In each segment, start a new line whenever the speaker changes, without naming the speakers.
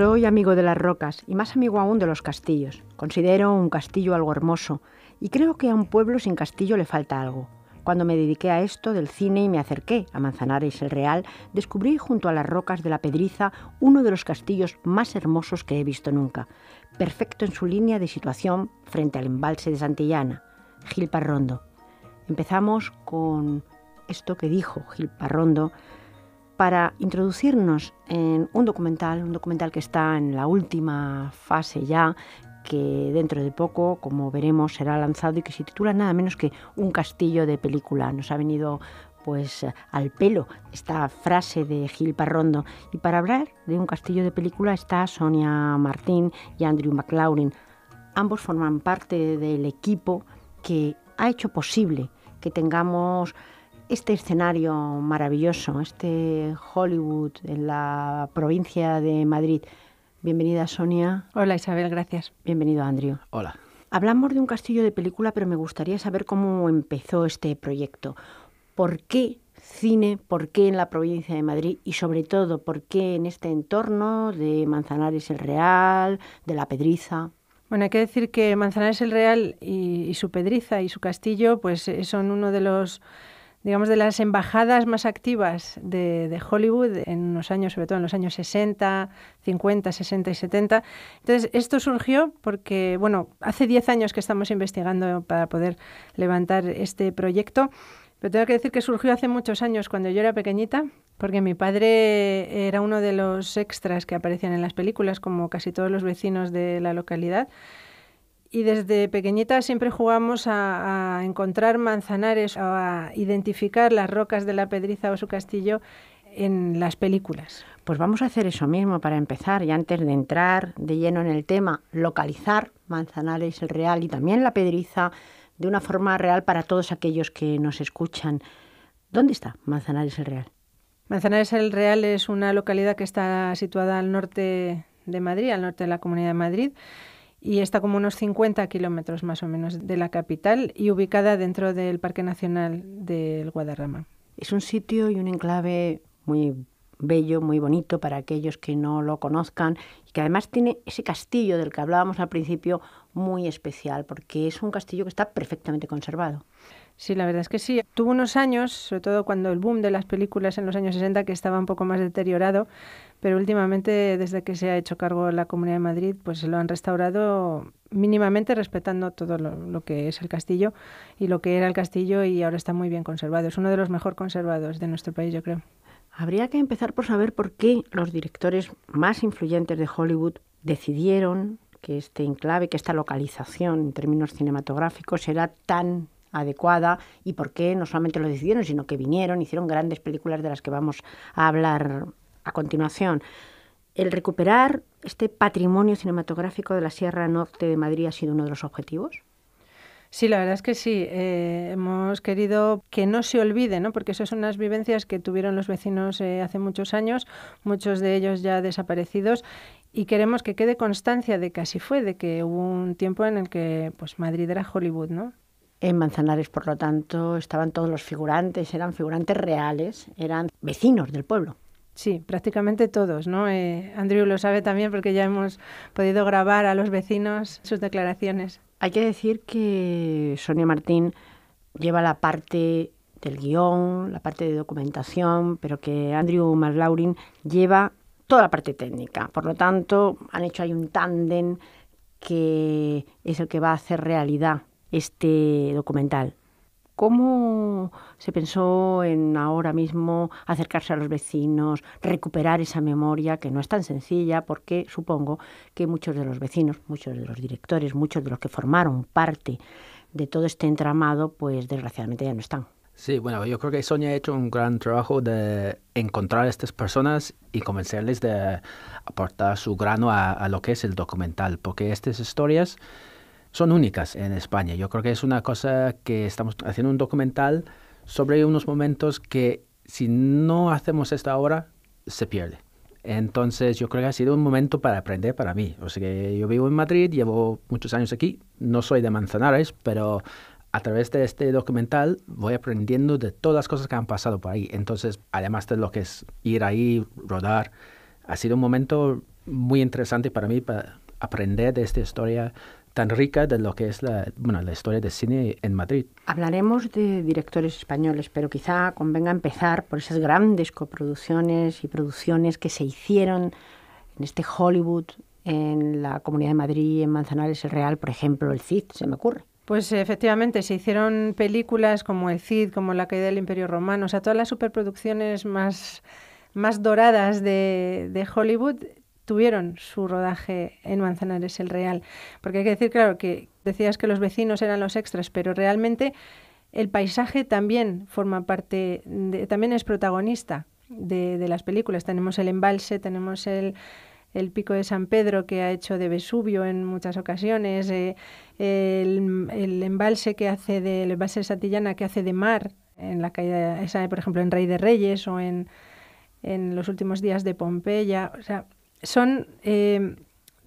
Soy amigo de las rocas y más amigo aún de los castillos. Considero un castillo algo hermoso y creo que a un pueblo sin castillo le falta algo. Cuando me dediqué a esto del cine y me acerqué a Manzanares el Real, descubrí junto a las rocas de la Pedriza uno de los castillos más hermosos que he visto nunca, perfecto en su línea de situación frente al embalse de Santillana, Gil Parrondo. Empezamos con esto que dijo Gil Parrondo para introducirnos en un documental, un documental que está en la última fase ya, que dentro de poco, como veremos, será lanzado y que se titula nada menos que Un castillo de película. Nos ha venido pues al pelo esta frase de Gil Parrondo. Y para hablar de un castillo de película está Sonia Martín y Andrew McLaurin. Ambos forman parte del equipo que ha hecho posible que tengamos este escenario maravilloso, este Hollywood en la provincia de Madrid. Bienvenida Sonia. Hola Isabel, gracias. Bienvenido Andrew. Hola. Hablamos de un castillo de película, pero me gustaría saber cómo empezó este proyecto. ¿Por qué cine, por qué en la provincia de Madrid y sobre todo por qué en este entorno de
Manzanares el Real, de La Pedriza? Bueno, hay que decir que Manzanares el Real y, su Pedriza y su castillo pues eh, son uno de los digamos, de las embajadas más activas de, Hollywood en los años, sobre todo en los años 60, 50, 60 y 70. Entonces, esto surgió porque, bueno, hace 10 años que estamos investigando para poder levantar este proyecto, pero tengo que decir que surgió hace muchos años, cuando yo era pequeñita, porque mi padre era uno de los extras que aparecían en las películas, como casi todos los vecinos de la localidad. Y desde pequeñita siempre jugamos a, a encontrar manzanares o a identificar las rocas de la Pedriza o su castillo en las películas. Pues
vamos a hacer eso mismo para empezar y antes de entrar de lleno en el tema, localizar Manzanares el Real y también la Pedriza de una forma real para todos aquellos que nos escuchan. ¿Dónde está Manzanares el Real?
Manzanares el Real es una localidad que está situada al norte de Madrid, al norte de la Comunidad de Madrid y está como unos 50 kilómetros más o menos de la capital y ubicada dentro del Parque Nacional del Guadarrama. Es un sitio
y un enclave muy bello, muy bonito para aquellos que no lo conozcan y que además tiene ese castillo del que hablábamos al principio muy especial porque es un castillo
que está perfectamente conservado. Sí, la verdad es que sí. Tuvo unos años, sobre todo cuando el boom de las películas en los años 60, que estaba un poco más deteriorado, pero últimamente, desde que se ha hecho cargo la Comunidad de Madrid, pues lo han restaurado mínimamente respetando todo lo, que es el castillo y lo que era el castillo y ahora está muy bien conservado. Es uno de los mejor conservados de nuestro país, yo creo. Habría que empezar por saber por qué los directores más influyentes de
Hollywood decidieron que este enclave, que esta localización en términos cinematográficos era tan adecuada y por qué no solamente lo decidieron, sino que vinieron, hicieron grandes películas de las que vamos a hablar a continuación. El recuperar
este patrimonio cinematográfico de la Sierra Norte de Madrid ha sido uno de los objetivos. Sí, la verdad es que sí. Eh, hemos querido que no se olvide, ¿no? porque esas son unas vivencias que tuvieron los vecinos eh, hace muchos años, muchos de ellos ya desaparecidos, y queremos que quede constancia de que así fue, de que hubo un tiempo en el que pues, Madrid era Hollywood, ¿no? En Manzanares, por lo tanto, estaban todos los figurantes, eran figurantes reales, eran vecinos del pueblo. Sí, prácticamente todos, ¿no? Eh, Andrew lo sabe también porque ya hemos podido grabar a los vecinos sus declaraciones. Hay que decir
que Sonia Martín lleva la parte del guión, la parte de documentación, pero que Andrew McLaurin lleva toda la parte técnica. Por lo tanto, han hecho ahí un tándem que es el que va a hacer realidad este documental. ¿Cómo se pensó en ahora mismo acercarse a los vecinos, recuperar esa memoria que no es tan sencilla porque supongo que muchos de los vecinos, muchos de los directores, muchos de los que formaron parte de todo este entramado, pues desgraciadamente ya no están?
Sí, bueno, yo creo que Sonia ha hecho un gran trabajo de encontrar a estas personas y convencerles de aportar su grano a, a lo que es el documental, porque estas historias son únicas en España. Yo creo que es una cosa que estamos haciendo un documental sobre unos momentos que si no hacemos esto ahora, se pierde. Entonces yo creo que ha sido un momento para aprender para mí. O sea que yo vivo en Madrid, llevo muchos años aquí, no soy de Manzanares, pero a través de este documental voy aprendiendo de todas las cosas que han pasado por ahí. Entonces, además de lo que es ir ahí, rodar, ha sido un momento muy interesante para mí para aprender de esta historia, tan rica de lo que es la, bueno, la historia del cine en Madrid.
Hablaremos de directores españoles, pero quizá convenga empezar por esas grandes coproducciones y producciones que se hicieron en este Hollywood, en la Comunidad de Madrid, en Manzanares el Real, por ejemplo, el CID, se me ocurre.
Pues efectivamente, se hicieron películas como El Cid, como La caída del Imperio Romano, o sea, todas las superproducciones más, más doradas de, de Hollywood tuvieron su rodaje en Manzanares el Real. Porque hay que decir, claro, que decías que los vecinos eran los extras, pero realmente el paisaje también forma parte, también es protagonista de, las películas. Tenemos el embalse, tenemos el, el, pico de San Pedro que ha hecho de Vesubio en muchas ocasiones, eh, el, embalse que hace de, Satillana que hace de mar en la caída, por ejemplo, en Rey de Reyes o en, los últimos días de Pompeya. O sea, son eh,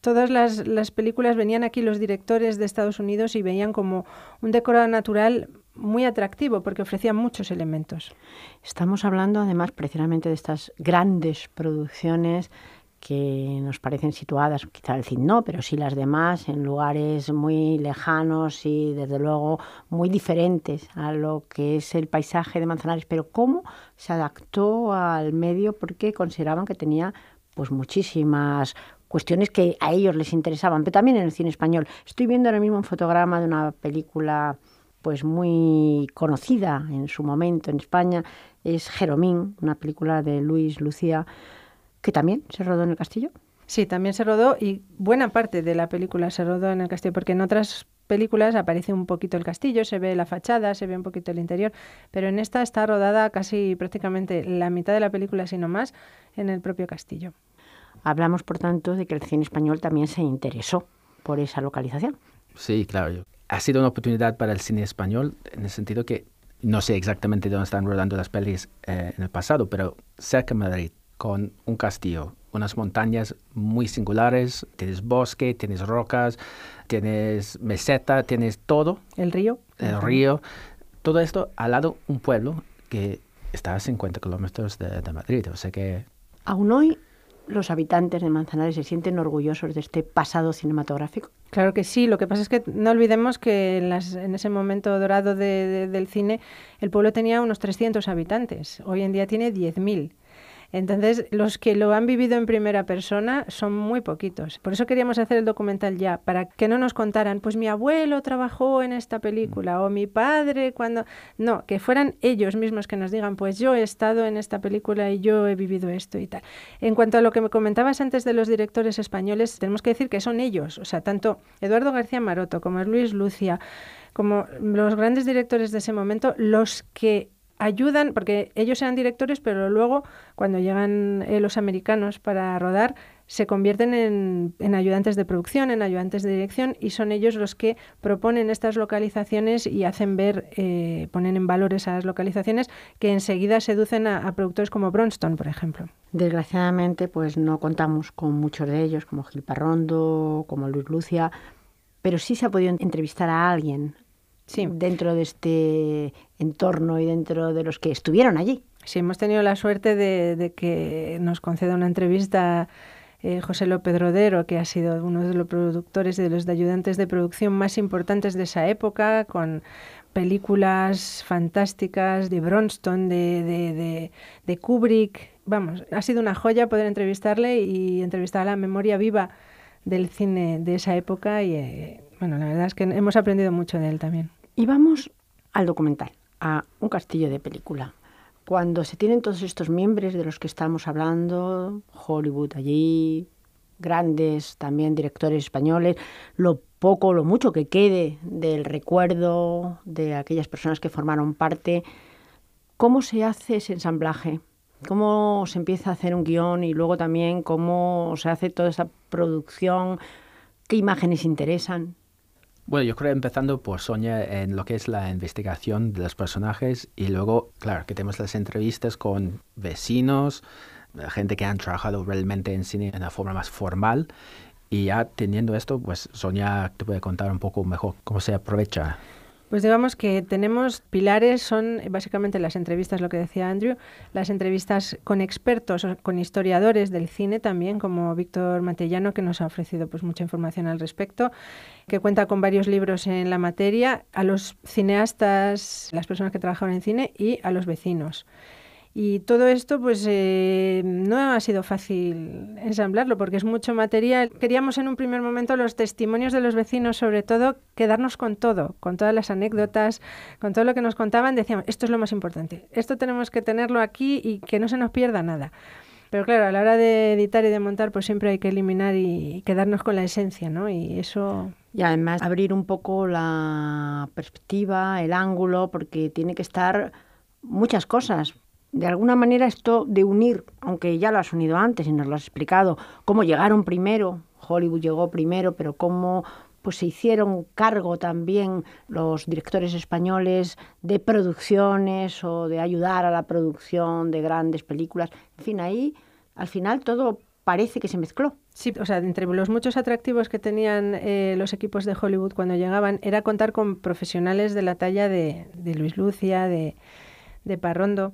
todas las, las, películas, venían aquí los directores de Estados Unidos y veían como un decorado natural muy atractivo porque ofrecía muchos elementos. Estamos
hablando además precisamente de estas grandes producciones que nos parecen situadas, quizá el no, pero sí las demás, en lugares muy lejanos y desde luego muy diferentes a lo que es el paisaje de Manzanares, pero cómo se adaptó al medio porque consideraban que tenía pues muchísimas cuestiones que a ellos les interesaban, pero también en el cine español. Estoy viendo ahora mismo un fotograma de una película pues muy conocida en su momento en España, es Jeromín, una película de
Luis Lucía que también se rodó en el castillo. Sí, también se rodó y buena parte de la película se rodó en el castillo, porque en otras películas aparece un poquito el castillo, se ve la fachada, se ve un poquito el interior, pero en esta está rodada casi prácticamente la mitad de la película, si no más, en el propio castillo. Hablamos, por tanto, de que el
cine español también se interesó por esa localización.
Sí, claro. Ha sido una oportunidad para el cine español en el sentido que no sé exactamente dónde están rodando las pelis eh, en el pasado, pero cerca de Madrid, con un castillo, unas montañas muy singulares, tienes bosque, tienes rocas, tienes meseta, tienes todo. El río. El río. Todo esto al lado un pueblo que está a 50 kilómetros de, Madrid. O sea que...
Aún hoy los habitantes de Manzanares se sienten orgullosos de este pasado cinematográfico? Claro que sí, lo
que pasa es que no olvidemos que en, ese momento dorado del cine el pueblo tenía unos 300 habitantes, hoy en día tiene 10.000. Entonces, los que lo han vivido en primera persona son muy poquitos. Por eso queríamos hacer el documental ya, para que no nos contaran, pues mi abuelo trabajó en esta película mm. o mi padre cuando... No, que fueran ellos mismos que nos digan, pues yo he estado en esta película y yo he vivido esto y tal. En cuanto a lo que me comentabas antes de los directores españoles, tenemos que decir que son ellos, o sea, tanto Eduardo García Maroto como Luis Lucia, como los grandes directores de ese momento, los que ayudan, porque ellos eran directores, pero luego cuando llegan eh, los americanos para rodar, se convierten en, ayudantes de producción, en ayudantes de dirección, y son ellos los que proponen estas localizaciones y hacen ver, eh, ponen en valor esas localizaciones que enseguida seducen a, productores como Bronston, por ejemplo.
Desgraciadamente, pues no contamos con muchos de ellos, como Gil Parrondo, como Luis Lucia, pero sí se ha podido entrevistar a alguien
sí. dentro de este entorno y dentro de los que estuvieron allí. Sí, hemos tenido la suerte de, que nos conceda una entrevista eh, José López Rodero, que ha sido uno de los productores y de los ayudantes de producción más importantes de esa época, con películas fantásticas de Bronston, de, Kubrick. Vamos, ha sido una joya poder entrevistarle y entrevistar a la memoria viva del cine de esa época y eh, bueno, la verdad es que hemos aprendido mucho de él también. Y vamos al documental a un castillo de película. Cuando se tienen
todos estos miembros de los que estamos hablando, Hollywood allí, grandes también directores españoles, lo poco, lo mucho que quede del recuerdo de aquellas personas que formaron parte, ¿cómo se hace ese ensamblaje? ¿Cómo se empieza a hacer un guión y luego también cómo se hace toda esa producción? ¿Qué imágenes interesan?
Bueno, yo creo empezando por Sonia en lo que es la investigación de los personajes y luego, claro, que tenemos las entrevistas con vecinos, gente que han trabajado realmente en cine de una forma más formal y ya teniendo esto, pues Sonia te puede contar un poco mejor cómo se aprovecha
pues digamos que tenemos pilares, son básicamente las entrevistas, lo que decía Andrew, las entrevistas con expertos, con historiadores del cine también, como Víctor Matellano, que nos ha ofrecido pues, mucha información al respecto, que cuenta con varios libros en la materia, a los cineastas, las personas que trabajaban en cine y a los vecinos. Y todo esto, pues eh, no ha sido fácil ensamblarlo porque es mucho material. Queríamos en un primer momento los testimonios de los vecinos, sobre todo, quedarnos con todo, con todas las anécdotas, con todo lo que nos contaban. Decíamos, esto es lo más importante, esto tenemos que tenerlo aquí y que no se nos pierda nada. Pero claro, a la hora de editar y de montar, pues siempre hay que eliminar y quedarnos con la esencia, ¿no? Y eso. Y además abrir un poco la
perspectiva, el ángulo, porque tiene que estar muchas cosas, de alguna manera esto de unir, aunque ya lo has unido antes y nos lo has explicado, cómo llegaron primero, Hollywood llegó primero, pero cómo pues se hicieron cargo también los directores españoles de producciones o de ayudar a la producción de
grandes películas. En fin, ahí al final todo parece que se mezcló. Sí, o sea, entre los muchos atractivos que tenían eh, los equipos de Hollywood cuando llegaban era contar con profesionales de la talla de, Luis Lucia, de, de Parrondo,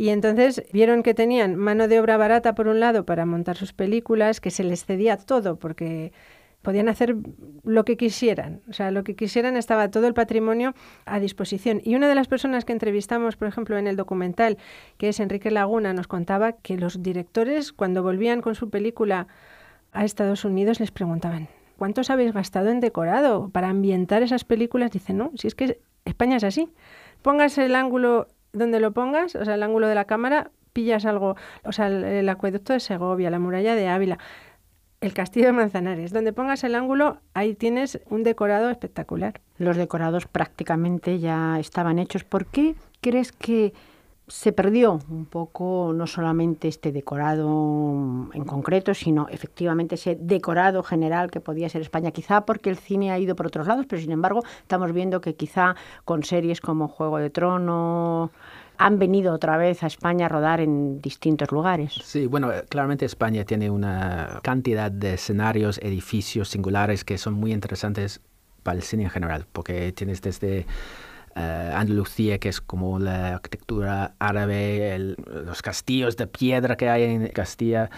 y entonces vieron que tenían mano de obra barata por un lado para montar sus películas, que se les cedía todo porque podían hacer lo que quisieran. O sea, lo que quisieran estaba todo el patrimonio a disposición. Y una de las personas que entrevistamos, por ejemplo, en el documental, que es Enrique Laguna, nos contaba que los directores, cuando volvían con su película a Estados Unidos, les preguntaban, ¿cuántos habéis gastado en decorado para ambientar esas películas? Dicen, no, si es que España es así. póngase el ángulo donde lo pongas, o sea, el ángulo de la cámara, pillas algo, o sea, el, acueducto de Segovia, la muralla de Ávila, el castillo de Manzanares, donde pongas el ángulo, ahí tienes un decorado espectacular. Los decorados
prácticamente ya estaban hechos. ¿Por qué crees que se perdió un poco no solamente este decorado en concreto, sino efectivamente ese decorado general que podía ser España, quizá porque el cine ha ido por otros lados, pero sin embargo estamos viendo que quizá con series como Juego de Trono han venido otra vez a España a
rodar en distintos lugares. Sí, bueno, eh, claramente España tiene una cantidad de escenarios, edificios singulares que son muy interesantes para el cine en general, porque tienes desde eh, Andalucía, que es como la arquitectura árabe, los castillos de piedra que hay en Castilla.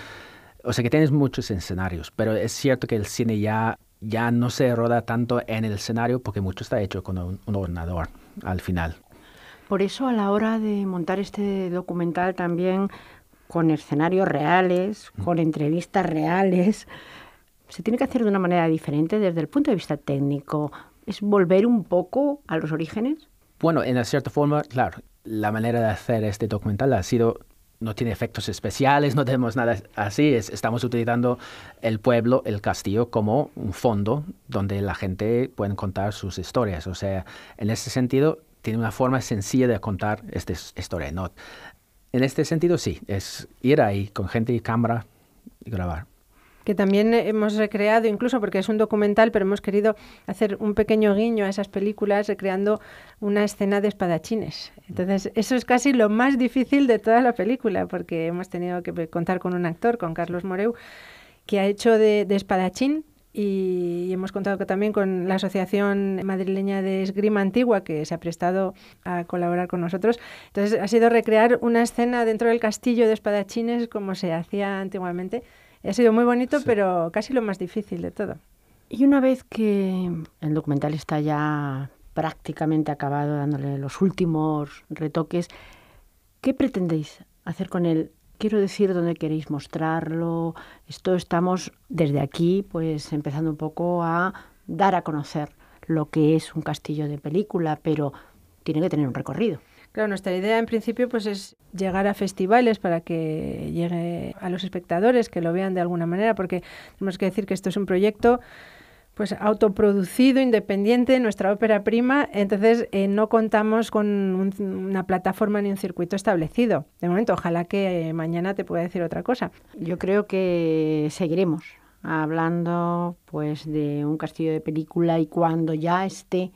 O sea que tienes muchos escenarios, pero es cierto que el cine ya, ya no se roda tanto en el escenario porque mucho está hecho con un, ordenador al final.
Por eso a la hora de montar este documental también con escenarios reales, mm. con entrevistas reales, se tiene que hacer de una manera diferente desde el punto de vista técnico, es volver un poco a los orígenes.
Bueno, en cierta forma, claro, la manera de hacer este documental ha sido no tiene efectos especiales, no tenemos nada así. estamos utilizando el pueblo, el castillo, como un fondo donde la gente puede contar sus historias. O sea, en ese sentido, tiene una forma sencilla de contar esta historia. ¿no? En este sentido, sí, es ir ahí con gente y cámara y grabar
que también hemos recreado, incluso porque es un documental, pero hemos querido hacer un pequeño guiño a esas películas recreando una escena de espadachines. Entonces, eso es casi lo más difícil de toda la película, porque hemos tenido que contar con un actor, con Carlos Moreu, que ha hecho de, de espadachín y hemos contado también con la Asociación Madrileña de Esgrima Antigua, que se ha prestado a colaborar con nosotros. Entonces, ha sido recrear una escena dentro del castillo de espadachines como se hacía antiguamente ha sido muy bonito, pero casi lo más difícil de todo.
Y una vez que el documental está ya prácticamente acabado, dándole los últimos retoques, ¿qué pretendéis hacer con él? Quiero decir, dónde queréis mostrarlo. Esto estamos desde aquí, pues empezando un poco a dar a conocer lo que es un castillo de película, pero tiene que tener un recorrido.
Claro, nuestra idea en principio pues es llegar a festivales para que llegue a los espectadores, que lo vean de alguna manera, porque tenemos que decir que esto es un proyecto pues autoproducido, independiente, nuestra ópera prima, entonces eh, no contamos con una plataforma ni un circuito establecido. De momento, ojalá que eh, mañana te pueda decir otra cosa. Yo creo que seguiremos
hablando pues de un castillo de película y cuando ya esté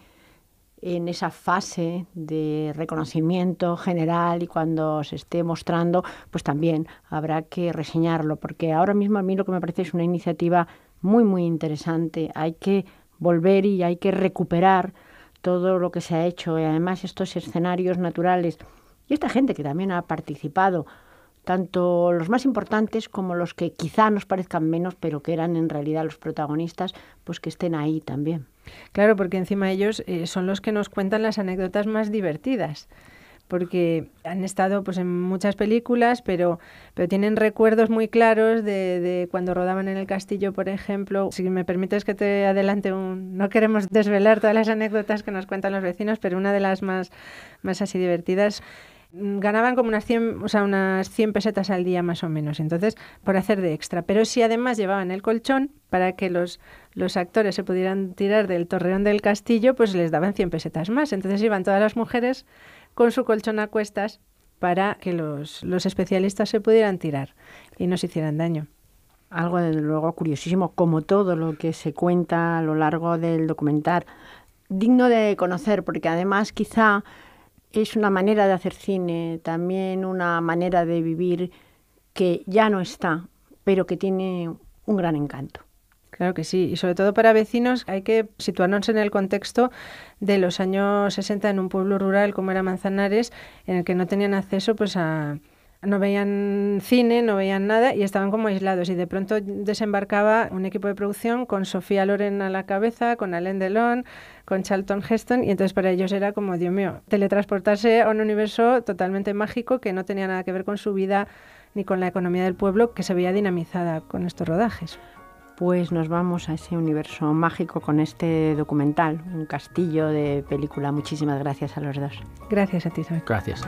en esa fase de reconocimiento general y cuando se esté mostrando, pues también habrá que reseñarlo, porque ahora mismo a mí lo que me parece es una iniciativa muy, muy interesante. Hay que volver y hay que recuperar todo lo que se ha hecho y además estos escenarios naturales y esta gente que también ha participado tanto los más importantes como los que quizá nos parezcan menos, pero que eran en realidad
los protagonistas, pues que estén ahí también. Claro, porque encima ellos eh, son los que nos cuentan las anécdotas más divertidas porque han estado pues en muchas películas, pero, pero tienen recuerdos muy claros de, cuando rodaban en el castillo, por ejemplo. Si me permites que te adelante un... No queremos desvelar todas las anécdotas que nos cuentan los vecinos, pero una de las más, más así divertidas Mm, ganaban como unas 100, o sea, unas 100 pesetas al día más o menos, entonces, por hacer de extra. Pero si además llevaban el colchón para que los, actores se pudieran tirar del torreón del castillo, pues les daban 100 pesetas más. Entonces iban todas las mujeres con su colchón a cuestas para que los, los especialistas se pudieran tirar y no se hicieran daño. Algo, desde luego, curiosísimo,
como todo lo que se cuenta a lo largo del documental digno de conocer, porque además quizá es una manera de hacer cine, también una manera
de vivir que ya no está, pero que tiene un gran encanto. Claro que sí, y sobre todo para vecinos hay que situarnos en el contexto de los años 60 en un pueblo rural como era Manzanares, en el que no tenían acceso pues a no veían cine, no veían nada y estaban como aislados. Y de pronto desembarcaba un equipo de producción con Sofía Loren a la cabeza, con Alain Delon, con Charlton Heston. Y entonces para ellos era como, Dios mío, teletransportarse a un universo totalmente mágico que no tenía nada que ver con su vida ni con la economía del pueblo que se veía dinamizada con estos rodajes. Pues nos vamos a ese universo mágico con este documental, un castillo de película.
Muchísimas gracias a los dos. Gracias a ti,
Gracias.